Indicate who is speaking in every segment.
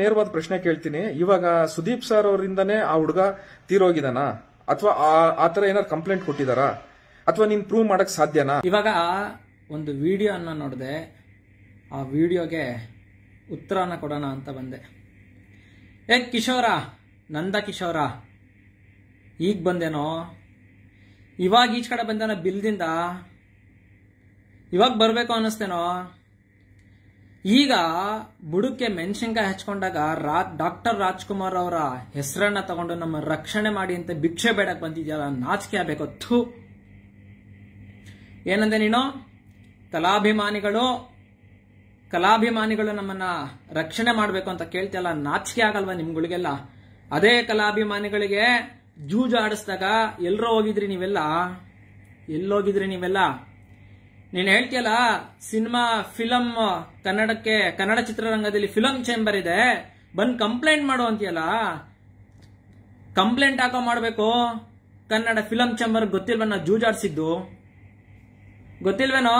Speaker 1: ನೇರವಾದ ಪ್ರಶ್ನೆ ಕೇಳ್ತೀನಿ ಇವಾಗ ಸುದೀಪ್ ಸರ್ ಅವರಿಂದಾನೇ ಆ ಹುಡುಗ ತೀರೋಗಿದಾನ ಅಥವಾ ಆತರ ಏನಾದ್ರು ಕಂಪ್ಲೇಂಟ್ ಕೊಟ್ಟಿದಾರಾ ಅಥವಾ ನೀನ್ ಪ್ರೂವ್ ಮಾಡಕ್ ಸಾಧ್ಯನಾ ಇವಾಗ ಒಂದು ವಿಡಿಯೋ ಅನ್ನ ನೋಡಿದೆ ಆ ವಿಡಿಯೋಗೆ ಉತ್ತರನ ಕೊಡೋಣ ಅಂತ ಬಂದೆ ಏ ಕಿಶೋರ ನಂದ ಕಿಶೋರ ಈಗ ಬಂದೇನೋ ಇವಾಗ ಈಚ ಕಡೆ ಬಂದೇನೋ ಬಿಲ್ದಿಂದ ಇವಾಗ ಬರಬೇಕು ಅನ್ನಿಸ್ತೇನೋ ಈಗ ಬುಡಕ್ಕೆ ಮೆಣಸಿನ್ಕಾಯಿ ಹಚ್ಕೊಂಡಾಗ ರಾ ಡಾಕ್ಟರ್ ರಾಜ್ಕುಮಾರ್ ಅವರ ಹೆಸರನ್ನ ತಗೊಂಡು ನಮ್ಮ ರಕ್ಷಣೆ ಮಾಡಿ ಅಂತ ಭಿಕ್ಷೆ ಬೇಡಕ್ ಬಂದಿದ್ಯಲ್ಲ ನಾಚಿಕೆ ಆಗ್ಬೇಕು ಥೂ ಏನಂದೆ ನೀನು ಕಲಾಭಿಮಾನಿಗಳು ಕಲಾಭಿಮಾನಿಗಳು ನಮ್ಮನ್ನ ರಕ್ಷಣೆ ಮಾಡಬೇಕು ಅಂತ ಕೇಳ್ತಿಯಲ್ಲ ನಾಚಿಕೆ ಆಗಲ್ವಾ ನಿಮ್ಗಳಿಗೆಲ್ಲ ಅದೇ ಕಲಾಭಿಮಾನಿಗಳಿಗೆ ಜೂಜು ಆಡಿಸ್ದಾಗ ಎಲ್ಲರೂ ಹೋಗಿದ್ರಿ ನೀವೆಲ್ಲ ಎಲ್ಲೋಗಿದ್ರಿ ನೀವೆಲ್ಲ ನೀನು ಹೇಳ್ತಿಯಲ್ಲ ಸಿನಿಮಾ ಫಿಲಂ ಕನ್ನಡಕ್ಕೆ ಕನ್ನಡ ಚಿತ್ರರಂಗದಲ್ಲಿ ಫಿಲಂ ಚೇಂಬರ್ ಇದೆ ಬಂದು ಕಂಪ್ಲೇಂಟ್ ಮಾಡು ಅಂತೀಯಲ್ಲ ಕಂಪ್ಲೇಂಟ್ ಹಾಕೋ ಮಾಡಬೇಕು ಕನ್ನಡ ಫಿಲಂ ಚೇಂಬರ್ ನಾ ಜೂಜಾಡ್ಸಿದ್ದು ಗೊತ್ತಿಲ್ವೇನೋ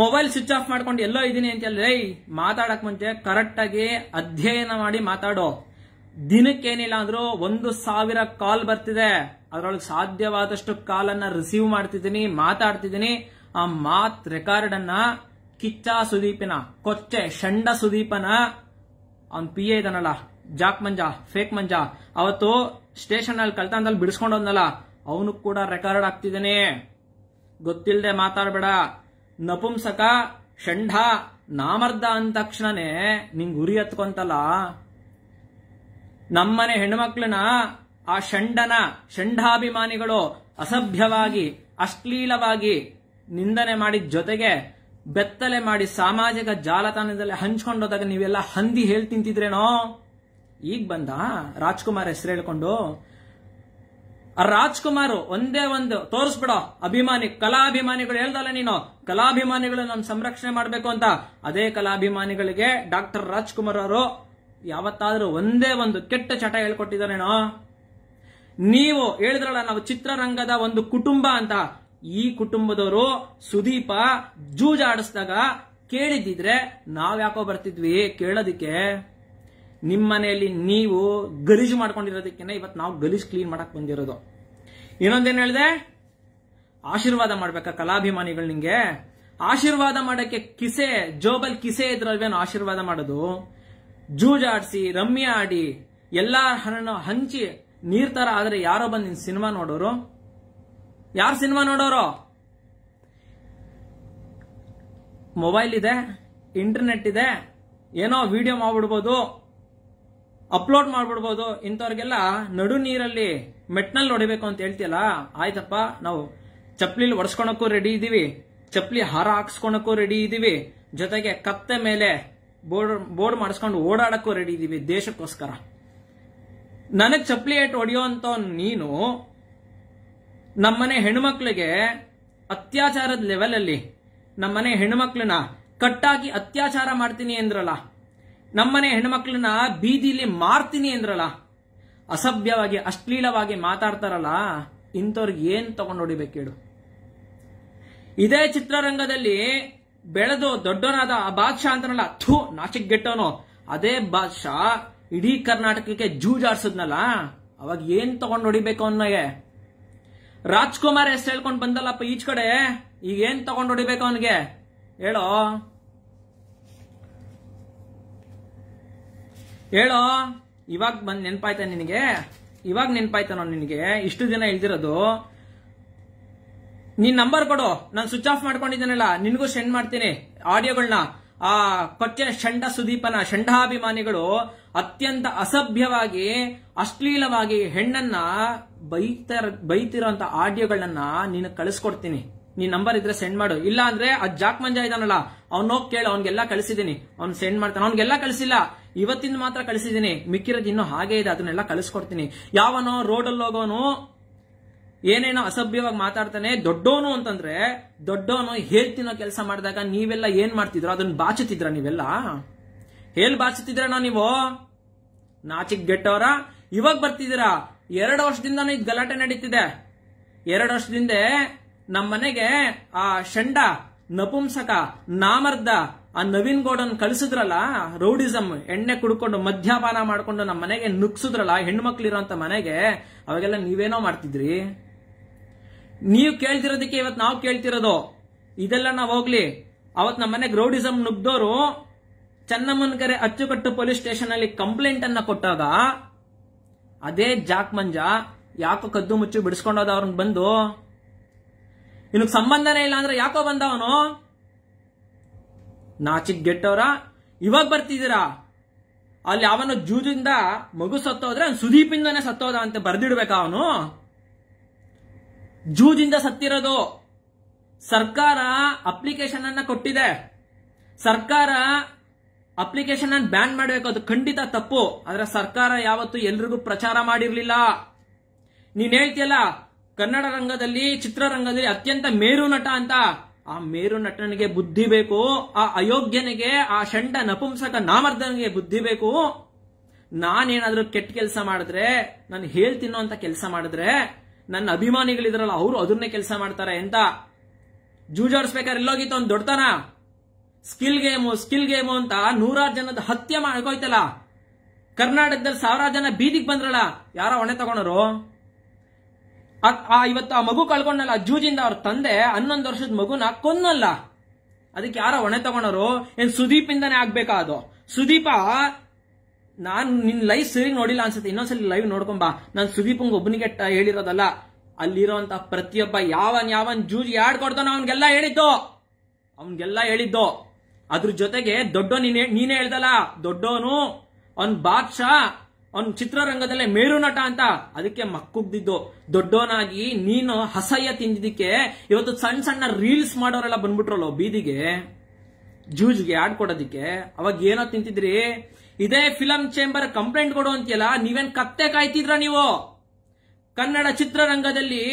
Speaker 1: ಮೊಬೈಲ್ ಸ್ವಿಚ್ ಆಫ್ ಮಾಡ್ಕೊಂಡು ಎಲ್ಲೋ ಇದ್ದೀನಿ ಅಂತ ಹೇಳಿ ಮಾತಾಡಕ್ ಮುಂಚೆ ಕರೆಕ್ಟಾಗಿ ಅಧ್ಯಯನ ಮಾಡಿ ಮಾತಾಡೋ ದಿನಕ್ಕೇನಿಲ್ಲ ಅಂದ್ರೂ ಒಂದು ಸಾವಿರ ಕಾಲ್ ಬರ್ತಿದೆ ಅದರೊಳಗೆ ಸಾಧ್ಯವಾದಷ್ಟು ಅನ್ನ ರಿಸೀವ್ ಮಾಡ್ತಿದ್ದೀನಿ ಮಾತಾಡ್ತಿದ್ದೀನಿ ಆ ಮಾತ್ ರೆಕಾರ್ಡ್ ಅನ್ನ ಕಿಚ್ಚ ಸುದೀಪಿನ ಕೊಚ್ಚೆ ಷಂಡ ಸುದೀಪನ ಅವ್ನ ಪಿ ಎ ಇದನ್ನಲ್ಲ ಜಾಕ್ ಮಂಜ ಫೇಕ್ ಮಂಜ ಅವತ್ತು ಸ್ಟೇಷನ್ ಅಲ್ಲಿ ಅಂದಲ್ಲಿ ಬಿಡಿಸ್ಕೊಂಡೋದ್ನಲ್ಲ ಅವನು ಕೂಡ ರೆಕಾರ್ಡ್ ಆಗ್ತಿದ್ದಾನೆ ಗೊತ್ತಿಲ್ಲದೆ ಮಾತಾಡಬೇಡ ನಪುಂಸಕ ಷಂಡ ನಾಮರ್ದ ಅಂದ ತಕ್ಷಣನೇ ನಿಂಗೆ ಉರಿ ಹತ್ಕೊಂತಲ್ಲ ನಮ್ಮನೆ ಹೆಣ್ಮಕ್ಳನ್ನ ಆ ಷಂಡನ ಷಂಡಾಭಿಮಾನಿಗಳು ಅಸಭ್ಯವಾಗಿ ಅಶ್ಲೀಲವಾಗಿ ನಿಂದನೆ ಮಾಡಿದ ಜೊತೆಗೆ ಬೆತ್ತಲೆ ಮಾಡಿ ಸಾಮಾಜಿಕ ಜಾಲತಾಣದಲ್ಲಿ ಹಂಚ್ಕೊಂಡೋದಾಗ ನೀವೆಲ್ಲ ಹಂದಿ ಹೇಳ್ತಿಂತಿದ್ರೇನೋ ಈಗ ಬಂದ ರಾಜ್ಕುಮಾರ್ ಹೆಸರು ಹೇಳ್ಕೊಂಡು ರಾಜ್ಕುಮಾರ್ ಒಂದೇ ಒಂದು ತೋರಿಸ್ಬಿಡೋ ಅಭಿಮಾನಿ ಕಲಾಭಿಮಾನಿಗಳು ಹೇಳ್ದಲ್ಲ ನೀನು ಕಲಾಭಿಮಾನಿಗಳು ನಾನು ಸಂರಕ್ಷಣೆ ಮಾಡಬೇಕು ಅಂತ ಅದೇ ಕಲಾಭಿಮಾನಿಗಳಿಗೆ ಡಾಕ್ಟರ್ ರಾಜ್ಕುಮಾರ್ ಅವರು ಯಾವತ್ತಾದರೂ ಒಂದೇ ಒಂದು ಕೆಟ್ಟ ಚಟ ಹೇಳ್ಕೊಟ್ಟಿದ್ದಾನೇನೋ ನೀವು ಹೇಳಿದ್ರಲ್ಲ ನಾವು ಚಿತ್ರರಂಗದ ಒಂದು ಕುಟುಂಬ ಅಂತ ಈ ಕುಟುಂಬದವರು ಸುದೀಪ ಜೂಜಾಡಿಸಿದಾಗ ಕೇಳಿದ್ದಿದ್ರೆ ಯಾಕೋ ಬರ್ತಿದ್ವಿ ಕೇಳೋದಿಕ್ಕೆ ಮನೆಯಲ್ಲಿ ನೀವು ಗಲೀಜು ಮಾಡ್ಕೊಂಡಿರೋದಕ್ಕೆ ಇವತ್ತು ನಾವು ಗಲೀಜು ಕ್ಲೀನ್ ಮಾಡಕ್ ಬಂದಿರೋದು ಇನ್ನೊಂದೇನು ಹೇಳಿದೆ ಆಶೀರ್ವಾದ ಮಾಡ್ಬೇಕ ಕಲಾಭಿಮಾನಿಗಳು ನಿಂಗೆ ಆಶೀರ್ವಾದ ಮಾಡಕ್ಕೆ ಕಿಸೆ ಜೋಬಲ್ ಕಿಸೆ ಇದ್ರಲ್ವೇನು ಆಶೀರ್ವಾದ ಮಾಡೋದು ಜೂಜಾಡಿಸಿ ರಮ್ಯ ಆಡಿ ಎಲ್ಲಾ ಹಣ ಹಂಚಿ ನೀರ್ ತರ ಆದ್ರೆ ಯಾರೋ ಬಂದು ಸಿನಿಮಾ ನೋಡೋರು ಯಾರು ಸಿನಿಮಾ ನೋಡೋರು ಮೊಬೈಲ್ ಇದೆ ಇಂಟರ್ನೆಟ್ ಇದೆ ಏನೋ ವಿಡಿಯೋ ಮಾಡ್ಬಿಡ್ಬೋದು ಅಪ್ಲೋಡ್ ಮಾಡ್ಬಿಡ್ಬೋದು ಇಂಥವ್ರಿಗೆಲ್ಲ ನಡು ನೀರಲ್ಲಿ ಮೆಟ್ನಲ್ಲಿ ಹೊಡಿಬೇಕು ಅಂತ ಹೇಳ್ತಿಯಲ್ಲ ಆಯ್ತಪ್ಪ ನಾವು ಚಪ್ಪಲಿಲಿ ಒಡ್ಸ್ಕೊಳಕ್ಕೂ ರೆಡಿ ಇದೀವಿ ಚಪ್ಲಿ ಹಾರ ಹಾಕ್ಸ್ಕೊಳಕ್ಕೂ ರೆಡಿ ಇದೀವಿ ಜೊತೆಗೆ ಕತ್ತೆ ಮೇಲೆ ಬೋರ್ಡ್ ಬೋರ್ಡ್ ಮಾಡಿಸ್ಕೊಂಡು ಓಡಾಡಕ್ಕೂ ರೆಡಿ ಇದ್ದೀವಿ ದೇಶಕ್ಕೋಸ್ಕರ ನನಗೆ ಚಪ್ಪಲಿ ಏಟ್ ಹೊಡೆಯೋ ಅಂತ ನೀನು ನಮ್ಮನೆ ಹೆಣ್ಮಕ್ಳಿಗೆ ಅತ್ಯಾಚಾರದ ಲೆವೆಲಲ್ಲಿ ನಮ್ಮನೆ ಹೆಣ್ಮಕ್ಳನ್ನ ಕಟ್ಟಾಗಿ ಅತ್ಯಾಚಾರ ಮಾಡ್ತೀನಿ ಅಂದ್ರಲ್ಲ ನಮ್ಮನೆ ಹೆಣ್ಮಕ್ಳನ್ನ ಬೀದಿಲಿ ಮಾರ್ತೀನಿ ಅಂದ್ರಲ್ಲ ಅಸಭ್ಯವಾಗಿ ಅಶ್ಲೀಲವಾಗಿ ಮಾತಾಡ್ತಾರಲ್ಲ ಇಂಥವ್ರಿಗೆ ಏನ್ ತಗೊಂಡು ಹೊಡಿಬೇಕು ಹೇಳು ಇದೇ ಚಿತ್ರರಂಗದಲ್ಲಿ ಬೆಳೆದು ದೊಡ್ಡವನಾದ ಆ ಬಾದ್ಶಾ ಅಂತನಲ್ಲ ಥೂ ನಾಚಿಕ್ ಗೆಟ್ಟವನು ಅದೇ ಬಾದ್ಶಾ ಇಡೀ ಕರ್ನಾಟಕಕ್ಕೆ ಜೂಜಾಡ್ಸದ್ನಲ್ಲ ಅವಾಗ ಏನ್ ತಗೊಂಡ್ ಹೊಡಿಬೇಕು ಅವನಿಗೆ ರಾಜ್ಕುಮಾರ್ ಹೆಸರು ಹೇಳ್ಕೊಂಡ್ ಬಂದಲ್ಲಪ್ಪ ಈಚ್ ಕಡೆ ಈಗ ಏನ್ ತಗೊಂಡ್ ಹೊಡಿಬೇಕು ಅವನಿಗೆ ಹೇಳೋ ಹೇಳೋ ಇವಾಗ ಬಂದ್ ನೆನ್ಪಾಯ್ತ ನಿನಗೆ ಇವಾಗ ನೆನ್ಪಾಯ್ತಾನೋ ನಿನಗೆ ಇಷ್ಟು ದಿನ ಇಲ್ದಿರೋದು ನಿನ್ ನಂಬರ್ ಕೊಡು ನಾನು ಸ್ವಿಚ್ ಆಫ್ ಮಾಡ್ಕೊಂಡಿದ್ದೀನಲ್ಲ ನಿನ್ಗೂ ಸೆಂಡ್ ಮಾಡ್ತೀನಿ ಆಡಿಯೋಗಳನ್ನ ಆ ಕೊಚ್ಚೆ ಷಂಡ ಸುದೀಪನ ಷಂಡಾಭಿಮಾನಿಗಳು ಅತ್ಯಂತ ಅಸಭ್ಯವಾಗಿ ಅಶ್ಲೀಲವಾಗಿ ಹೆಣ್ಣನ್ನ ಬೈತರ ಬೈತಿರೋಂತ ಆಡಿಯೋಗಳನ್ನ ನೀನು ಕಳಿಸ್ಕೊಡ್ತೀನಿ ನೀನ್ ನಂಬರ್ ಇದ್ರೆ ಸೆಂಡ್ ಮಾಡು ಇಲ್ಲ ಅಂದ್ರೆ ಅದ್ ಜಾಕ್ ಮಂಜ ಇದಾನಲ್ಲ ಹೋಗಿ ಕೇಳು ಅವನ್ಗೆಲ್ಲ ಕಳಿಸಿದೀನಿ ಅವ್ನು ಸೆಂಡ್ ಮಾಡ್ತಾನೆ ಅವ್ನಿಗೆಲ್ಲ ಕಳಿಸಿಲ್ಲ ಇವತ್ತಿಂದ ಮಾತ್ರ ಕಳಿಸಿದೀನಿ ಮಿಕ್ಕಿರೋದು ಇನ್ನೂ ಹಾಗೆ ಇದೆ ಅದನ್ನೆಲ್ಲ ಕಳಿಸ್ಕೊಡ್ತೀನಿ ಯಾವನೋ ರೋಡಲ್ಲಿ ಹೋಗೋನು ಏನೇನೋ ಅಸಭ್ಯವಾಗಿ ಮಾತಾಡ್ತಾನೆ ದೊಡ್ಡೋನು ಅಂತಂದ್ರೆ ದೊಡ್ಡೋನು ಹೇಳ್ ಕೆಲಸ ಮಾಡಿದಾಗ ನೀವೆಲ್ಲ ಏನ್ ಮಾಡ್ತಿದ್ರೋ ಅದನ್ನ ಬಾಚುತ್ತಿದ್ರ ನೀವೆಲ್ಲ ಹೇಳ್ ಬಾಚುತ್ತಿದ್ರಣ ನೀವು ನಾಚಿಕ್ ಗೆಟ್ಟವರ ಇವಾಗ ಬರ್ತಿದ್ದೀರಾ ಎರಡು ವರ್ಷದಿಂದ ಇದು ಗಲಾಟೆ ನಡೀತಿದೆ ಎರಡು ವರ್ಷದಿಂದ ನಮ್ಮನೆಗೆ ಆ ಶಂಡ ನಪುಂಸಕ ನಾಮರ್ದ ಆ ನವೀನ್ ಗೌಡನ್ ಕಳಿಸಿದ್ರಲ್ಲ ರೌಡಿಸಮ್ ಎಣ್ಣೆ ಕುಡ್ಕೊಂಡು ಮದ್ಯಪಾನ ಮಾಡ್ಕೊಂಡು ನಮ್ಮ ಮನೆಗೆ ನುಗ್ಸಿದ್ರಲ್ಲ ಹೆಣ್ಮಕ್ಳಿರೋಂತ ಮನೆಗೆ ಅವಾಗೆಲ್ಲ ನೀವೇನೋ ಮಾಡ್ತಿದ್ರಿ ನೀವು ಕೇಳ್ತಿರೋದಕ್ಕೆ ಇವತ್ತು ನಾವು ಕೇಳ್ತಿರೋದು ಇದೆಲ್ಲ ನಾವು ಹೋಗ್ಲಿ ಅವತ್ ನಮ್ಮ ಮನೆ ಗ್ರೌಡಿಸಂ ನುಗ್ದೋರು ಚೆನ್ನಮ್ಮನ ಕರೆ ಅಚ್ಚುಕಟ್ಟು ಪೊಲೀಸ್ ಸ್ಟೇಷನ್ ಅಲ್ಲಿ ಕಂಪ್ಲೇಂಟ್ ಅನ್ನ ಕೊಟ್ಟಾಗ ಅದೇ ಜಾಕ್ ಮಂಜ ಯಾಕೋ ಕದ್ದು ಮುಚ್ಚು ಬಿಡಿಸ್ಕೊಂಡೋದ ಅವ್ರನ್ನ ಬಂದು ಇನ್ನು ಸಂಬಂಧನೇ ಇಲ್ಲ ಅಂದ್ರೆ ಯಾಕೋ ಬಂದ ಅವನು ನಾಚಿಕ್ ಗೆಟ್ಟವ್ರ ಇವಾಗ ಬರ್ತಿದ್ದೀರಾ ಅಲ್ಲಿ ಅವನು ಜೂಜಿಂದ ಮಗು ಸತ್ತೋದ್ರೆ ಸುದೀಪಿಂದಾನೆ ಸತ್ತೋದ ಅಂತ ಬರ್ದಿಡ್ಬೇಕಾ ಅವನು ಜೂಜಿಂದ ಸತ್ತಿರೋದು ಸರ್ಕಾರ ಅಪ್ಲಿಕೇಶನ್ ಅನ್ನ ಕೊಟ್ಟಿದೆ ಸರ್ಕಾರ ಅಪ್ಲಿಕೇಶನ್ ಅನ್ನ ಬ್ಯಾನ್ ಮಾಡಬೇಕು ಅದು ಖಂಡಿತ ತಪ್ಪು ಆದ್ರೆ ಸರ್ಕಾರ ಯಾವತ್ತು ಎಲ್ರಿಗೂ ಪ್ರಚಾರ ಮಾಡಿರ್ಲಿಲ್ಲ ನೀನ್ ಹೇಳ್ತಿಯಲ್ಲ ಕನ್ನಡ ರಂಗದಲ್ಲಿ ಚಿತ್ರರಂಗದಲ್ಲಿ ಅತ್ಯಂತ ಮೇರು ನಟ ಅಂತ ಆ ಮೇರು ನಟನಿಗೆ ಬುದ್ಧಿ ಬೇಕು ಆ ಅಯೋಗ್ಯನಿಗೆ ಆ ಷಂಡ ನಪುಂಸಕ ನಾಮರ್ಧನಿಗೆ ಬುದ್ಧಿ ಬೇಕು ನಾನೇನಾದ್ರೂ ಕೆಟ್ಟ ಕೆಲಸ ಮಾಡಿದ್ರೆ ನಾನು ಹೇಳ್ತಿನ್ನೋ ಅಂತ ಕೆಲಸ ಮಾಡಿದ್ರೆ ನನ್ನ ಅಭಿಮಾನಿಗಳಿದ್ರಲ್ಲ ಅವರು ಅದನ್ನೇ ಕೆಲಸ ಮಾಡ್ತಾರೆ ಅಂತ ಜೂಜಾಡಿಸ್ಬೇಕಾದ್ರೆ ಇಲ್ಲೋಗಿತ್ತು ಒಂದು ದೊಡ್ಡತನ ಸ್ಕಿಲ್ ಗೇಮು ಸ್ಕಿಲ್ ಗೇಮು ಅಂತ ನೂರಾರು ಜನದ ಹತ್ಯೆ ಮಾಡ್ಕೋಯ್ತಲ್ಲ ಕರ್ನಾಟಕದಲ್ಲಿ ಸಾವಿರಾರು ಜನ ಬೀದಿಗೆ ಬಂದ್ರಲ್ಲ ಯಾರ ಹೊಣೆ ತಗೊಂಡ್ರು ಆ ಇವತ್ತು ಆ ಮಗು ಕಳ್ಕೊಂಡಲ್ಲ ಜೂಜಿಂದ ಅವ್ರ ತಂದೆ ಹನ್ನೊಂದು ವರ್ಷದ ಮಗುನ ಕೊನ್ನಲ್ಲ ಅದಕ್ಕೆ ಯಾರೋ ಹೊಣೆ ತಗೊಂಡರು ಏನ್ ಸುದೀಪ್ ಇಂದಾನೆ ಆಗ್ಬೇಕಾ ಅದು ಸುದೀಪ ನಾನು ನಿನ್ನ ಲೈವ್ ಸರಿ ನೋಡಿಲ್ಲ ಅನ್ಸುತ್ತೆ ಇನ್ನೊಂದ್ಸಲಿ ಲೈವ್ ನೋಡ್ಕೊಂಬಾ ನಾನು ಸುದೀಪ್ ಒಬ್ಬನಿಗೆ ಹೇಳಿರೋದಲ್ಲ ಅಲ್ಲಿರೋಂತ ಪ್ರತಿಯೊಬ್ಬ ಯಾವನ್ ಯಾವನ್ ಯಾಡ್ ಆಡ್ಕೊಡ್ತಾನೋ ಅವನ್ಗೆಲ್ಲ ಹೇಳಿದ್ದು ಅವನ್ಗೆಲ್ಲ ಹೇಳಿದ್ದು ಅದ್ರ ಜೊತೆಗೆ ದೊಡ್ಡ ನೀನೇ ನೀನೇ ಹೇಳ್ದಲ್ಲ ದೊಡ್ಡೋನು ಅವನ್ ಬಾದ್ಶಾ ಅವನ್ ಚಿತ್ರರಂಗದಲ್ಲೇ ಮೇರು ನಟ ಅಂತ ಅದಕ್ಕೆ ಮಕ್ಕುಗ್ದಿದ್ದು ದೊಡ್ಡೋನಾಗಿ ನೀನು ಹಸಯ್ಯ ತಿಂದಿದ್ದಕ್ಕೆ ಇವತ್ತು ಸಣ್ಣ ಸಣ್ಣ ರೀಲ್ಸ್ ಮಾಡೋರೆಲ್ಲ ಬಂದ್ಬಿಟ್ರಲ್ಲೋ ಬೀದಿಗೆ ಜೂಜ್ಗೆ ಆಡ್ಕೊಡೋದಿಕ್ಕೆ ಅವಾಗ ಏನೋ ತಿಂತಿದ್ರಿ ಇದೇ ಫಿಲಂ ಚೇಂಬರ್ ಕಂಪ್ಲೇಂಟ್ ಕೊಡು ಅಂತೀಯಲ್ಲ ನೀವೇನ್ ಕತ್ತೆ ಕಾಯ್ತಿದ್ರ ನೀವು ಕನ್ನಡ ಚಿತ್ರರಂಗದಲ್ಲಿ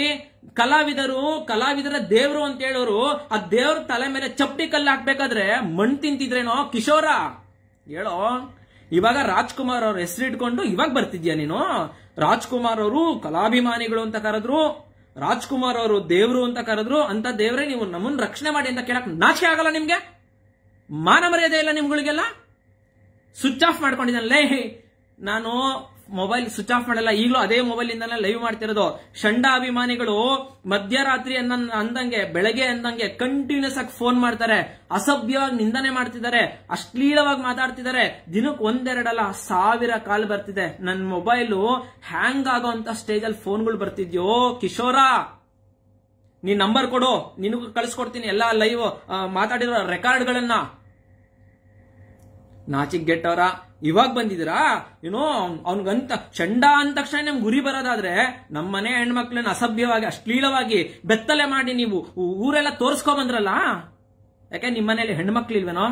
Speaker 1: ಕಲಾವಿದರು ಕಲಾವಿದರ ದೇವರು ಅಂತ ಹೇಳೋರು ಆ ದೇವ್ರ ತಲೆ ಮೇಲೆ ಚಪ್ಪಿ ಕಲ್ಲು ಹಾಕ್ಬೇಕಾದ್ರೆ ಮಣ್ ತಿಂತಿದ್ರೇನೋ ಕಿಶೋರ ಹೇಳೋ ಇವಾಗ ರಾಜ್ಕುಮಾರ್ ಅವ್ರ ಹೆಸರಿಟ್ಕೊಂಡು ಇವಾಗ ಬರ್ತಿದ್ಯಾ ನೀನು ರಾಜ್ಕುಮಾರ್ ಅವರು ಕಲಾಭಿಮಾನಿಗಳು ಅಂತ ಕರೆದ್ರು ರಾಜ್ಕುಮಾರ್ ಅವರು ದೇವ್ರು ಅಂತ ಕರೆದ್ರು ಅಂತ ದೇವ್ರೆ ನೀವು ನಮ್ಮನ್ನ ರಕ್ಷಣೆ ಮಾಡಿ ಅಂತ ಕೇಳಕ್ ನಾಚಿಕೆ ಆಗಲ್ಲ ನಿಮ್ಗೆ ಮಾನ ಮರ್ಯಾದೆ ಇಲ್ಲ ನಿಮ್ಗಳಿಗೆಲ್ಲ ಸ್ವಿಚ್ ಆಫ್ ಮಾಡ್ಕೊಂಡಿದ್ದಾನಲ್ಲೇ ನಾನು ಮೊಬೈಲ್ ಸ್ವಿಚ್ ಆಫ್ ಮಾಡಲ್ಲ ಈಗಲೂ ಅದೇ ಮೊಬೈಲ್ ಇಂದ ಲೈವ್ ಮಾಡ್ತಿರೋದು ಷಂಡ ಮಧ್ಯರಾತ್ರಿ ಅನ್ನ ಅಂದಂಗೆ ಬೆಳಗ್ಗೆ ಅಂದಂಗೆ ಕಂಟಿನ್ಯೂಸ್ ಆಗಿ ಫೋನ್ ಮಾಡ್ತಾರೆ ಅಸಭ್ಯವಾಗಿ ನಿಂದನೆ ಮಾಡ್ತಿದ್ದಾರೆ ಅಶ್ಲೀಲವಾಗಿ ಮಾತಾಡ್ತಿದ್ದಾರೆ ದಿನಕ್ಕೆ ಒಂದೆರಡಲ್ಲ ಸಾವಿರ ಕಾಲ್ ಬರ್ತಿದೆ ನನ್ನ ಮೊಬೈಲು ಹ್ಯಾಂಗ್ ಆಗೋ ಸ್ಟೇಜ್ ಅಲ್ಲಿ ಫೋನ್ಗಳು ಬರ್ತಿದ್ಯೋ ಕಿಶೋರ ನೀನ್ ನಂಬರ್ ಕೊಡು ನಿನಗೂ ಕಳಿಸ್ಕೊಡ್ತೀನಿ ಎಲ್ಲಾ ಲೈವ್ ಮಾತಾಡಿರೋ ರೆಕಾರ್ಡ್ಗಳನ್ನ ನಾಚಿಕ್ ಗೆಟ್ಟವರ ಇವಾಗ ಬಂದಿದ್ದೀರಾ ಏನೋ ಅವನಿಗಂತ ಚಂಡ ಅಂದ ತಕ್ಷಣ ನಿಮ್ ಗುರಿ ಬರೋದಾದ್ರೆ ನಮ್ಮನೆ ಹೆಣ್ಮಕ್ಳನ್ನ ಅಸಭ್ಯವಾಗಿ ಅಶ್ಲೀಲವಾಗಿ ಬೆತ್ತಲೆ ಮಾಡಿ ನೀವು ಊರೆಲ್ಲ ತೋರಿಸ್ಕೊಂಬಂದ್ರಲ್ಲ ಯಾಕೆ ನಿಮ್ಮ ಮನೇಲಿ ಇಲ್ವೇನೋ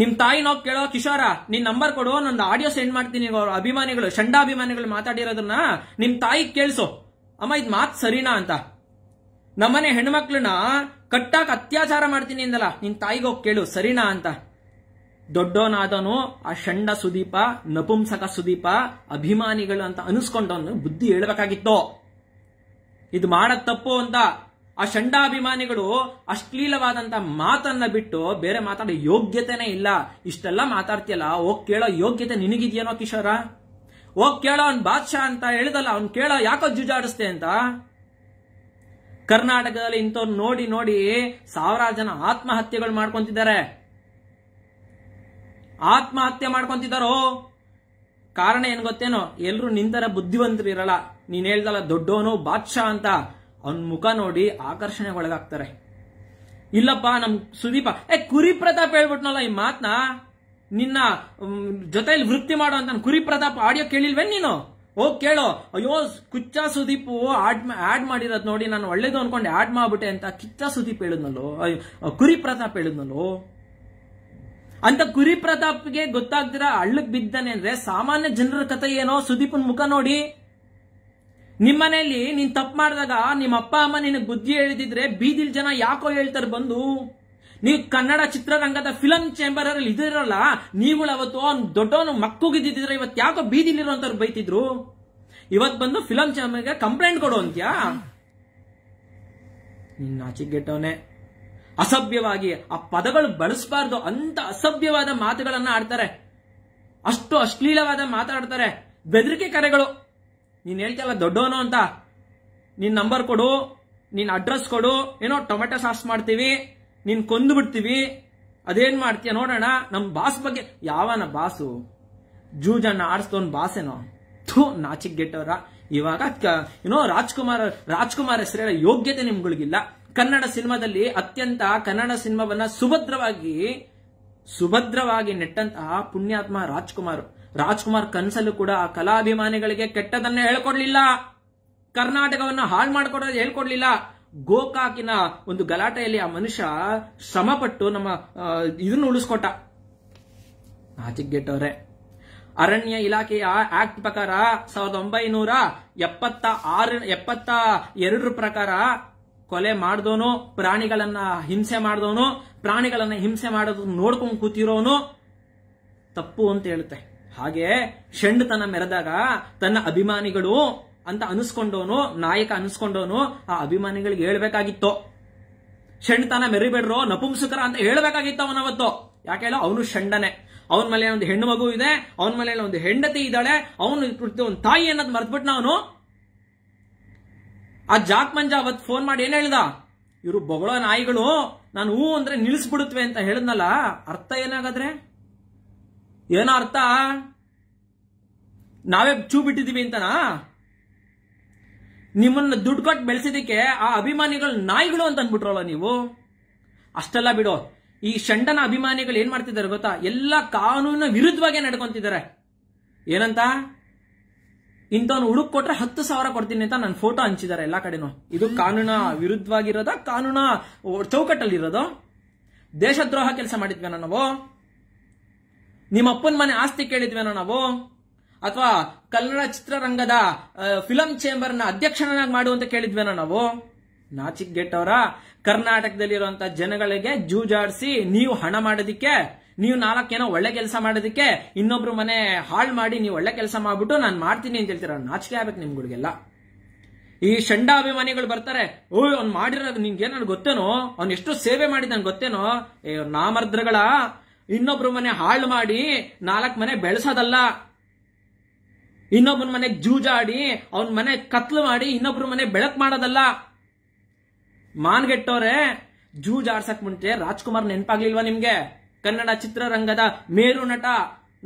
Speaker 1: ನಿಮ್ ತಾಯಿ ನೋವು ಕೇಳೋ ಕಿಶೋರ ನಿನ್ ನಂಬರ್ ಕೊಡು ನಂದು ಆಡಿಯೋ ಸೆಂಡ್ ಮಾಡ್ತೀನಿ ಅವ್ರ ಅಭಿಮಾನಿಗಳು ಚಂಡಾಭಿಮಾನಿಗಳು ಮಾತಾಡಿರೋದನ್ನ ನಿಮ್ ತಾಯಿ ಕೇಳಿಸು ಅಮ್ಮ ಇದ್ ಮಾತು ಸರಿನಾ ಅಂತ ನಮ್ಮನೆ ಹೆಣ್ಮಕ್ಳನ್ನ ಕಟ್ಟಾಕ ಅತ್ಯಾಚಾರ ಮಾಡ್ತೀನಿ ಅಂದಲ್ಲ ನಿನ್ ತಾಯಿಗೋಗಿ ಕೇಳು ಸರಿನಾ ಅಂತ ದೊಡ್ಡೋನಾದನು ಆ ಷಂಡ ಸುದೀಪ ನಪುಂಸಕ ಸುದೀಪ ಅಭಿಮಾನಿಗಳು ಅಂತ ಅನಿಸ್ಕೊಂಡವನು ಬುದ್ಧಿ ಹೇಳಬೇಕಾಗಿತ್ತು ಇದು ಮಾಡ ತಪ್ಪು ಅಂತ ಆ ಷಂಡಾಭಿಮಾನಿಗಳು ಅಶ್ಲೀಲವಾದಂತ ಮಾತನ್ನ ಬಿಟ್ಟು ಬೇರೆ ಮಾತಾಡೋ ಯೋಗ್ಯತೆನೇ ಇಲ್ಲ ಇಷ್ಟೆಲ್ಲ ಮಾತಾಡ್ತಿಯಲ್ಲ ಹೋಗ್ ಕೇಳೋ ಯೋಗ್ಯತೆ ನಿನಗಿದ್ಯೇನೋ ಕಿಶೋರ ಹೋಗ್ ಕೇಳೋ ಅವ್ನ್ ಬಾದ್ಶಾ ಅಂತ ಹೇಳಿದಲ್ಲ ಅವ್ನ್ ಕೇಳೋ ಯಾಕೋ ಜುಜಾಡಿಸ್ತೆ ಅಂತ ಕರ್ನಾಟಕದಲ್ಲಿ ಇಂಥವ್ರು ನೋಡಿ ನೋಡಿ ಸಾವಿರಾರು ಜನ ಆತ್ಮಹತ್ಯೆಗಳು ಮಾಡ್ಕೊಂತಿದ್ದಾರೆ ಆತ್ಮಹತ್ಯೆ ಮಾಡ್ಕೊಂತಿದ್ದಾರೋ ಕಾರಣ ಏನು ಗೊತ್ತೇನೋ ಎಲ್ಲರೂ ನಿಂತರ ಬುದ್ಧಿವಂತರು ಇರಲ್ಲ ನೀನ್ ಹೇಳ್ದಲ್ಲ ದೊಡ್ಡೋನು ಬಾದ್ಶಾ ಅಂತ ಅವನ ಮುಖ ನೋಡಿ ಆಕರ್ಷಣೆ ಒಳಗಾಗ್ತಾರೆ ಇಲ್ಲಪ್ಪ ನಮ್ ಸುದೀಪ ಏ ಕುರಿ ಪ್ರತಾಪ್ ಹೇಳ್ಬಿಟ್ನಲ್ಲ ಈ ಮಾತನ್ನ ನಿನ್ನ ಜೊತೆಯಲ್ಲಿ ವೃತ್ತಿ ಮಾಡೋ ಅಂತ ಕುರಿ ಪ್ರತಾಪ್ ಆಡಿಯೋ ಕೇಳಿಲ್ವೇ ನೀನು ಓ ಕೇಳೋ ಅಯ್ಯೋ ಕುಚ್ಚ ಸುದೀಪ್ ಆಡ್ ಆಡ್ ಮಾಡಿರೋದ್ ನೋಡಿ ನಾನು ಒಳ್ಳೇದು ಅನ್ಕೊಂಡು ಆಡ್ ಮಾಡ್ಬಿಟ್ಟೆ ಅಂತ ಕಿಚ್ಚ ಸುದೀಪ್ ಹೇಳಿದ್ನಲ್ಲೋ ಕುರಿ ಪ್ರತಾಪ್ ಹೇಳಿದ್ನಲ್ಲೋ ಅಂತ ಕುರಿ ಪ್ರತಾಪ್ಗೆ ಗೊತ್ತಾಗ್ತಿರ ಹಳ್ಳಕ್ ಬಿದ್ದಾನೆ ಅಂದ್ರೆ ಸಾಮಾನ್ಯ ಜನರ ಕಥೆ ಏನೋ ಸುದೀಪನ್ ಮುಖ ನೋಡಿ ನಿಮ್ಮನೆಯಲ್ಲಿ ನೀನ್ ತಪ್ಪು ಮಾಡಿದಾಗ ನಿಮ್ಮ ಅಪ್ಪ ಅಮ್ಮ ನಿನಗೆ ಬುದ್ಧಿ ಹೇಳಿದ್ರೆ ಬೀದಿಲ್ ಜನ ಯಾಕೋ ಹೇಳ್ತಾರೆ ಬಂದು ನೀವು ಕನ್ನಡ ಚಿತ್ರರಂಗದ ಫಿಲಂ ಚೇಂಬರ್ ಅಲ್ಲಿ ಇದಿರಲ್ಲ ನೀವುಗಳು ಅವತ್ತು ದೊಡ್ಡವನು ದೊಡ್ಡವನು ಮಕ್ಕುಗಿದ್ದಿದ್ರೆ ಇವತ್ತು ಯಾಕೋ ಬೀದಿಲಿರುವಂತವ್ರು ಬೈತಿದ್ರು ಇವತ್ ಬಂದು ಫಿಲಂ ಚೇಂಬರ್ಗೆ ಕಂಪ್ಲೇಂಟ್ ಕೊಡು ಅಂತ್ಯಾ ನಿನ್ನ ಅಸಭ್ಯವಾಗಿ ಆ ಪದಗಳು ಬಳಸಬಾರ್ದು ಅಂತ ಅಸಭ್ಯವಾದ ಮಾತುಗಳನ್ನ ಆಡ್ತಾರೆ ಅಷ್ಟು ಅಶ್ಲೀಲವಾದ ಮಾತಾಡ್ತಾರೆ ಬೆದರಿಕೆ ಕರೆಗಳು ನೀನ್ ಹೇಳ್ತಲ್ಲ ದೊಡ್ಡೋನು ಅಂತ ನಿನ್ ನಂಬರ್ ಕೊಡು ನಿನ್ ಅಡ್ರೆಸ್ ಕೊಡು ಏನೋ ಟೊಮೆಟೊ ಸಾಸ್ ಮಾಡ್ತೀವಿ ನೀನ್ ಕೊಂದು ಬಿಡ್ತೀವಿ ಅದೇನ್ ಮಾಡ್ತೀಯ ನೋಡೋಣ ನಮ್ ಬಾಸ್ ಬಗ್ಗೆ ಯಾವನ ಬಾಸು ಜೂಜನ್ನ ಆಡಿಸ್ತೋನ್ ಬಾಸೇನೋ ಥೂ ನಾಚಿಕ್ ಗೆಟ್ಟವರ ಇವಾಗ ಏನೋ ರಾಜ್ಕುಮಾರ್ ರಾಜ್ಕುಮಾರ್ ಹೆಸರ ಯೋಗ್ಯತೆ ನಿಮ್ಗಳಿಗಿಲ್ಲ ಕನ್ನಡ ಸಿನಿಮಾದಲ್ಲಿ ಅತ್ಯಂತ ಕನ್ನಡ ಸಿನಿಮಾವನ್ನ ಸುಭದ್ರವಾಗಿ ಸುಭದ್ರವಾಗಿ ನೆಟ್ಟಂತಹ ಪುಣ್ಯಾತ್ಮ ರಾಜ್ಕುಮಾರ್ ರಾಜ್ಕುಮಾರ್ ಕನಸಲ್ಲೂ ಕೂಡ ಆ ಕಲಾಭಿಮಾನಿಗಳಿಗೆ ಕೆಟ್ಟದನ್ನ ಹೇಳ್ಕೊಡ್ಲಿಲ್ಲ ಕರ್ನಾಟಕವನ್ನ ಹಾಳು ಮಾಡ್ಕೊಡೋದು ಹೇಳ್ಕೊಡ್ಲಿಲ್ಲ ಗೋಕಾಕಿನ ಒಂದು ಗಲಾಟೆಯಲ್ಲಿ ಆ ಮನುಷ್ಯ ಶ್ರಮಪಟ್ಟು ನಮ್ಮ ಇದನ್ನು ಉಳಿಸ್ಕೊಟ್ಟ ಆಚಿಗೆಟ್ಟವ್ರೆ ಅರಣ್ಯ ಇಲಾಖೆಯ ಆಕ್ಟ್ ಪ್ರಕಾರ ಸಾವಿರದ ಒಂಬೈನೂರ ಎಪ್ಪತ್ತ ಆರು ಎಪ್ಪತ್ತ ಎರಡರ ಪ್ರಕಾರ ಕೊಲೆ ಮಾಡಿದವನು ಪ್ರಾಣಿಗಳನ್ನ ಹಿಂಸೆ ಮಾಡಿದವನು ಪ್ರಾಣಿಗಳನ್ನ ಹಿಂಸೆ ಮಾಡೋದು ನೋಡ್ಕೊಂಡು ಕೂತಿರೋನು ತಪ್ಪು ಅಂತ ಹೇಳುತ್ತೆ ಹಾಗೆ ತನ್ನ ಮೆರೆದಾಗ ತನ್ನ ಅಭಿಮಾನಿಗಳು ಅಂತ ಅನಿಸ್ಕೊಂಡವನು ನಾಯಕ ಅನಿಸ್ಕೊಂಡವನು ಆ ಅಭಿಮಾನಿಗಳಿಗೆ ಹೇಳ್ಬೇಕಾಗಿತ್ತು ತನ ಮೆರಿಬೇಡ್ರೋ ನಪುಂಸಕರ ಅಂತ ಹೇಳ್ಬೇಕಾಗಿತ್ತು ಅವನವತ್ತು ಯಾಕೆ ಹೇಳೋ ಅವನು ಷಂಡನೆ ಅವನ ಮೇಲೆ ಒಂದು ಹೆಣ್ಣು ಮಗು ಇದೆ ಅವನ ಮೇಲೆ ಒಂದು ಹೆಂಡತಿ ಇದ್ದಾಳೆ ಅವನು ಒಂದು ತಾಯಿ ಅನ್ನೋದು ಮರ್ತ್ಬಿಟ್ಟು ಅವನು ಆ ಜಾಕ್ ಮಂಜ ಅವತ್ ಫೋನ್ ಮಾಡಿ ಏನ್ ಹೇಳಿದ ಇವರು ಬೊಗಳೋ ನಾಯಿಗಳು ನಾನು ಹೂ ಅಂದ್ರೆ ನಿಲ್ಸ್ಬಿಡುತ್ತವೆ ಅಂತ ಹೇಳದ್ನಲ್ಲ ಅರ್ಥ ಏನಾಗಾದ್ರೆ ಏನೋ ಅರ್ಥ ನಾವೇ ಚೂ ಬಿಟ್ಟಿದೀವಿ ಅಂತನಾ ನಿಮ್ಮನ್ನ ದುಡ್ಡು ಕೊಟ್ಟು ಬೆಳೆಸಿದಕ್ಕೆ ಆ ಅಭಿಮಾನಿಗಳು ನಾಯಿಗಳು ಅಂತ ಅಂದ್ಬಿಟ್ರಲ್ಲ ನೀವು ಅಷ್ಟೆಲ್ಲ ಬಿಡು ಈ ಶಂಡನ ಅಭಿಮಾನಿಗಳು ಏನ್ ಮಾಡ್ತಿದ್ದಾರೆ ಗೊತ್ತಾ ಎಲ್ಲ ಕಾನೂನಿನ ವಿರುದ್ಧವಾಗಿ ನಡ್ಕೊಂತಿದ್ದಾರೆ ಏನಂತ ಇಂಥವ್ನು ಹುಡುಕ್ ಕೊಟ್ರೆ ಹತ್ತು ಸಾವಿರ ಕೊಡ್ತೀನಿ ಅಂತ ನನ್ನ ಫೋಟೋ ಹಂಚಿದ್ದಾರೆ ಎಲ್ಲಾ ಕಡೆನೂ ಇದು ಕಾನೂನ ವಿರುದ್ಧವಾಗಿರೋದ ಕಾನೂನ ಚೌಕಟ್ಟಲ್ಲಿರೋದು ದೇಶದ್ರೋಹ ಕೆಲಸ ಮಾಡಿದ್ವಿ ನಾವು ನಿಮ್ಮ ಅಪ್ಪನ ಮನೆ ಆಸ್ತಿ ಕೇಳಿದ್ವಿ ನಾವು ಅಥವಾ ಕನ್ನಡ ಚಿತ್ರರಂಗದ ಫಿಲಂ ಚೇಂಬರ್ನ ಅಧ್ಯಕ್ಷನಾಗಿ ಮಾಡು ಅಂತ ನಾವು ನಾಚಿಕ್ ಗೆಟ್ ಅವರ ಕರ್ನಾಟಕದಲ್ಲಿರುವಂತಹ ಜನಗಳಿಗೆ ಜೂಜಾಡಿಸಿ ನೀವು ಹಣ ಮಾಡೋದಿಕ್ಕೆ ನೀವು ನಾಲ್ಕೇನ ಒಳ್ಳೆ ಕೆಲಸ ಮಾಡೋದಕ್ಕೆ ಇನ್ನೊಬ್ರು ಮನೆ ಹಾಳು ಮಾಡಿ ನೀವು ಒಳ್ಳೆ ಕೆಲಸ ಮಾಡ್ಬಿಟ್ಟು ನಾನು ಮಾಡ್ತೀನಿ ಅಂತ ಹೇಳ್ತೀರ ನಾಚಿಕೆ ಆಗ್ಬೇಕು ನಿಮ್ಗಳಿಗೆಲ್ಲ ಈ ಷಂಡಾಭಿಮಾನಿಗಳು ಬರ್ತಾರೆ ಓಹ್ ಅವ್ನು ಮಾಡಿರೋದು ನಿನ್ಗೆ ಏನಾದ್ರು ಗೊತ್ತೇನೋ ಅವ್ನು ಎಷ್ಟು ಸೇವೆ ಮಾಡಿದ ಗೊತ್ತೇನೋ ನಾಮರ್ದ್ರಗಳ ಇನ್ನೊಬ್ರು ಮನೆ ಹಾಳು ಮಾಡಿ ನಾಲ್ಕ್ ಮನೆ ಬೆಳೆಸೋದಲ್ಲ ಇನ್ನೊಬ್ರ ಮನೆ ಜೂಜಾಡಿ ಅವನ ಮನೆ ಕತ್ಲು ಮಾಡಿ ಇನ್ನೊಬ್ರ ಮನೆ ಬೆಳಕ್ ಮಾಡೋದಲ್ಲ ಮಾನ್ಗೆಟ್ಟವ್ರೆ ಜೂಜಾಡ್ಸಕ್ ಮುಂಚೆ ರಾಜ್ಕುಮಾರ್ ನೆನಪಾಗ್ಲಿಲ್ವಾ ನಿಮ್ಗೆ ಕನ್ನಡ ಚಿತ್ರರಂಗದ ಮೇರು ನಟ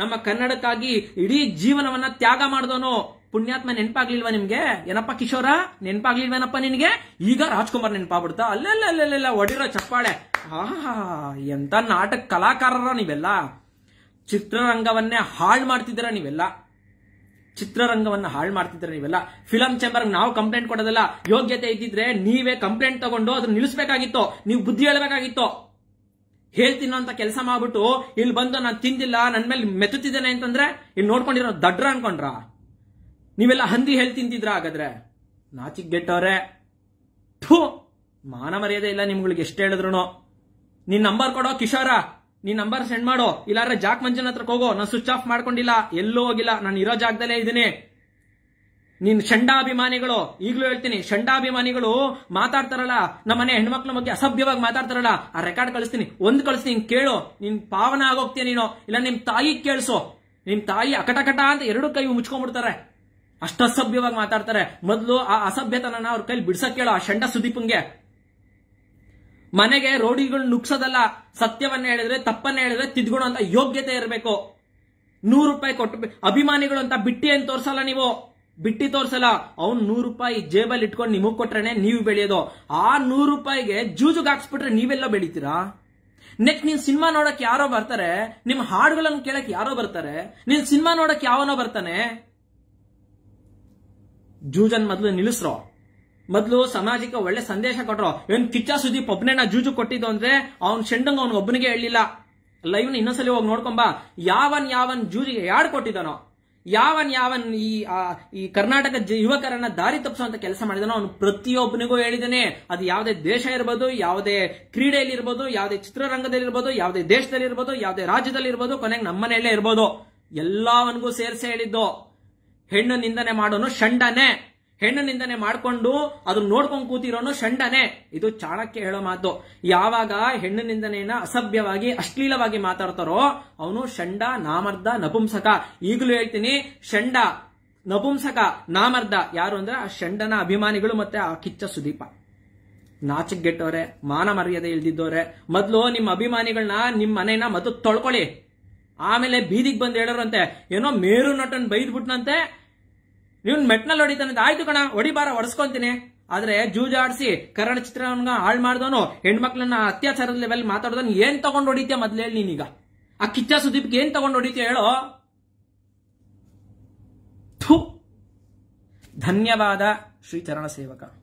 Speaker 1: ನಮ್ಮ ಕನ್ನಡಕ್ಕಾಗಿ ಇಡೀ ಜೀವನವನ್ನ ತ್ಯಾಗ ಮಾಡಿದವನು ಪುಣ್ಯಾತ್ಮ ನೆನಪಾಗ್ಲಿಲ್ವ ನಿಮ್ಗೆ ಏನಪ್ಪ ಕಿಶೋರ ನೆನಪಾಗ್ಲಿಲ್ವೇನಪ್ಪ ನಿನ್ಗೆ ಈಗ ರಾಜ್ಕುಮಾರ್ ನೆನಪಾಗ್ಬಿಡ್ತಾ ಅಲ್ಲೆಲ್ಲ ಅಲ್ಲೆಲ್ಲ ಒಡಿರೋ ಚಪ್ಪಾಳೆ ಆಹಾ ಎಂತ ನಾಟಕ ಕಲಾಕಾರರ ನೀವೆಲ್ಲ ಚಿತ್ರರಂಗವನ್ನೇ ಹಾಳು ಮಾಡ್ತಿದ್ದೀರ ನೀವೆಲ್ಲ ಚಿತ್ರರಂಗವನ್ನ ಹಾಳು ಮಾಡ್ತಿದ್ರೆ ನೀವೆಲ್ಲ ಫಿಲಂ ಚೇಂಬರ್ ನಾವು ಕಂಪ್ಲೇಂಟ್ ಕೊಡೋದಿಲ್ಲ ಯೋಗ್ಯತೆ ಇದ್ದಿದ್ರೆ ನೀವೇ ಕಂಪ್ಲೇಂಟ್ ತಗೊಂಡು ಅದನ್ನ ನಿಲ್ಲಿಸಬೇಕಾಗಿತ್ತು ನೀವು ಬುದ್ಧಿ ಹೇಳಬೇಕಾಗಿತ್ತು ಹೇಳ್ತೀನೋ ಅಂತ ಕೆಲಸ ಮಾಡ್ಬಿಟ್ಟು ಇಲ್ಲಿ ಬಂದು ನಾನು ತಿಂದಿಲ್ಲ ನನ್ನ ಮೇಲೆ ಮೆತ್ತುತ್ತಿದ್ದೇನೆ ಅಂತಂದ್ರೆ ಇಲ್ಲಿ ನೋಡ್ಕೊಂಡಿರೋ ದಡ್ರ ಅನ್ಕೊಂಡ್ರ ನೀವೆಲ್ಲ ಹಂದಿ ಹೇಳಿ ತಿಂತಿದ್ರ ಹಾಗಾದ್ರೆ ನಾಚಿಕ್ ಗೆಟ್ಟವ್ರೆ ಥೂ ಮಾನ ಮರ್ಯಾದೆ ಇಲ್ಲ ನಿಮ್ಗಳಿಗೆ ಎಷ್ಟು ಹೇಳಿದ್ರು ನಿನ್ ನಂಬರ್ ಕೊಡೋ ಕಿಶೋರ ನೀನ್ ನಂಬರ್ ಸೆಂಡ್ ಮಾಡೋ ಇಲ್ಲಾಂದ್ರೆ ಜಾಕ್ ಮಂಜನ್ ಹತ್ರಕ್ಕೆ ಹೋಗೋ ನಾನು ಸ್ವಿಚ್ ಆಫ್ ಮಾಡ್ಕೊಂಡಿಲ್ಲ ಎಲ್ಲೂ ಹೋಗಿಲ್ಲ ನಾನು ಇರೋ ಜಾಗದಲ್ಲೇ ಇದ್ದೀನಿ ನಿನ್ ಷಂಡಾಭಿಮಾನಿಗಳು ಈಗಲೂ ಹೇಳ್ತೀನಿ ಷಂಡಾಭಿಮಾನಿಗಳು ಮಾತಾಡ್ತಾರಲ್ಲ ಮನೆ ಹೆಣ್ಮಕ್ಳ ಬಗ್ಗೆ ಅಸಭ್ಯವಾಗಿ ಮಾತಾಡ್ತಾರಲ್ಲ ಆ ರೆಕಾರ್ಡ್ ಕಳಿಸ್ತೀನಿ ಒಂದ್ ಕಳಿಸ್ತೀನಿ ಕೇಳು ನಿನ್ ಪಾವನ ಆಗೋಗ್ತೀಯ ನೀನು ಇಲ್ಲ ನಿಮ್ ತಾಯಿ ಕೇಳಿಸು ನಿಮ್ ತಾಯಿ ಅಕಟಕಟ ಅಂತ ಎರಡು ಕೈ ಮುಚ್ಕೊಂಡ್ಬಿಡ್ತಾರೆ ಅಷ್ಟು ಅಸಭ್ಯವಾಗಿ ಮಾತಾಡ್ತಾರೆ ಮೊದಲು ಆ ಅಸಭ್ಯತನ ಅವ್ರ ಕೈಲಿ ಬಿಡ್ಸಕ್ ಕೇಳು ಆ ಷಂಡ ಸುದೀಪಂಗೆ ಮನೆಗೆ ರೋಡಿಗಳು ನುಗ್ಸೋದಲ್ಲ ಸತ್ಯವನ್ನ ಹೇಳಿದ್ರೆ ತಪ್ಪನ್ನ ಹೇಳಿದ್ರೆ ತಿದ್ಗುಣ ಅಂತ ಯೋಗ್ಯತೆ ಇರಬೇಕು ನೂರು ರೂಪಾಯಿ ಕೊಟ್ಟು ಅಭಿಮಾನಿಗಳು ಅಂತ ಬಿಟ್ಟಿ ಅಂತ ತೋರ್ಸಲ್ಲ ನೀವು ಬಿಟ್ಟಿ ತೋರ್ಸಲ್ಲ ಅವ್ನ್ ನೂರು ರೂಪಾಯಿ ಜೇಬಲ್ಲಿ ಇಟ್ಕೊಂಡು ನಿಮಗ್ ಕೊಟ್ರೇನೆ ನೀವು ಬೆಳೆಯೋದು ಆ ನೂರು ರೂಪಾಯಿಗೆ ಜೂಜುಗ್ ಹಾಕ್ಸ್ಬಿಟ್ರೆ ನೀವೆಲ್ಲ ಬೆಳಿತೀರಾ ನೆಕ್ಸ್ಟ್ ನೀನ್ ಸಿನಿಮಾ ನೋಡಕ್ ಯಾರೋ ಬರ್ತಾರೆ ನಿಮ್ ಹಾಡುಗಳನ್ನ ಕೇಳಕ್ ಯಾರೋ ಬರ್ತಾರೆ ನಿನ್ ಸಿನಿಮಾ ನೋಡಕ್ ಯಾವನೋ ಬರ್ತಾನೆ ಜೂಜನ್ ಮೊದ್ಲು ನಿಲ್ಲಿಸ್ರೋ ಮೊದ್ಲು ಸಮಾಜಕ್ಕೆ ಒಳ್ಳೆ ಸಂದೇಶ ಕೊಟ್ರು ಏನ್ ಕಿಚ್ಚ ಸುದೀಪ್ ಒಬ್ಬನೇನ ಜೂಜು ಕೊಟ್ಟಿದ್ದು ಅಂದ್ರೆ ಅವ್ನ್ ಶೆಂಡಂಗ್ ಅವ್ನ ಒಬ್ಬನಿಗೆ ಹೇಳಿಲ್ಲ ಲೈವ್ನ ಇನ್ನೊಂದ್ಸಲಿ ಹೋಗಿ ನೋಡ್ಕೊಂಬಾ ಯಾವನ್ ಯಾವನ್ ಜೂಜಿಗೆ ಯಾಡ್ ಕೊಟ್ಟಿದ್ದಾನೋ ಯಾವನ್ ಯಾವನ್ ಈ ಈ ಕರ್ನಾಟಕ ಯುವಕರನ್ನ ದಾರಿ ತಪ್ಪಿಸುವಂತ ಕೆಲಸ ಮಾಡಿದನೋ ಅವನು ಪ್ರತಿಯೊಬ್ಬನಿಗೂ ಹೇಳಿದಾನೆ ಅದು ಯಾವುದೇ ದೇಶ ಇರ್ಬೋದು ಯಾವುದೇ ಕ್ರೀಡೆಯಲ್ಲಿ ಇರ್ಬೋದು ಯಾವುದೇ ಚಿತ್ರರಂಗದಲ್ಲಿ ಇರ್ಬೋದು ಯಾವುದೇ ದೇಶದಲ್ಲಿ ಇರ್ಬೋದು ಯಾವುದೇ ರಾಜ್ಯದಲ್ಲಿ ಇರ್ಬೋದು ಕೊನೆಗೆ ಮನೆಯಲ್ಲೇ ಇರ್ಬೋದು ಎಲ್ಲವನ್ಗೂ ಸೇರಿಸೇ ಹೇಳಿದ್ದು ಹೆಣ್ಣು ನಿಂದನೆ ಮಾಡೋನು ಷಂಡನೆ ಹೆಣ್ಣು ನಿಂದನೆ ಮಾಡ್ಕೊಂಡು ಅದನ್ನ ನೋಡ್ಕೊಂಡು ಕೂತಿರೋನು ಷಂಡನೆ ಇದು ಚಾಣಕ್ಯ ಹೇಳೋ ಮಾತು ಯಾವಾಗ ಹೆಣ್ಣು ಅಸಭ್ಯವಾಗಿ ಅಶ್ಲೀಲವಾಗಿ ಮಾತಾಡ್ತಾರೋ ಅವನು ಷಂಡ ನಾಮರ್ಧ ನಪುಂಸಕ ಈಗಲೂ ಹೇಳ್ತೀನಿ ಷಂಡ ನಪುಂಸಕ ನಾಮರ್ಧ ಯಾರು ಅಂದ್ರೆ ಆ ಷಂಡನ ಅಭಿಮಾನಿಗಳು ಮತ್ತೆ ಆ ಕಿಚ್ಚ ಸುದೀಪ ಗೆಟ್ಟವ್ರೆ ಮಾನ ಮರ್ಯಾದೆ ಇಳಿದಿದ್ದವ್ರೆ ಮೊದಲು ನಿಮ್ಮ ಅಭಿಮಾನಿಗಳನ್ನ ನಿಮ್ಮ ಮನೆಯನ್ನ ಮತ್ತು ತೊಳ್ಕೊಳ್ಳಿ ಆಮೇಲೆ ಬೀದಿಗೆ ಬಂದು ಹೇಳೋರಂತೆ ಏನೋ ಮೇರು ನಟನ್ ಬೈದ್ಬಿಟ್ನಂತೆ ನೀವ್ ಮೆಟ್ನಲ್ಲಿ ಹೊಡಿತಾನೆ ಆಯ್ತು ಕಣ ಹೊಡಿಬಾರ ಹೊಡೆಸ್ಕೊಂತೀನಿ ಆದ್ರೆ ಜೂಜಾಡಿಸಿ ಕರಣ ಚಿತ್ರವನ್ನ ಹಾಳು ಮಾಡಿದವನು ಹೆಣ್ಮಕ್ಳನ್ನ ಅತ್ಯಾಚಾರದ ಲೆವೆಲ್ ಮಾತಾಡೋದನ್ ಏನ್ ತಗೊಂಡ್ ಹೊಡಿತೀಯ ಮೊದ್ಲು ನೀನೀಗ ಆ ಕಿಚ್ಚ ಸುದೀಪ್ಗೆ ಏನ್ ತಗೊಂಡು ಹೊಡಿತೀಯ ಹೇಳೋ ಥು ಧನ್ಯವಾದ ಶ್ರೀ ಚರಣ ಸೇವಕ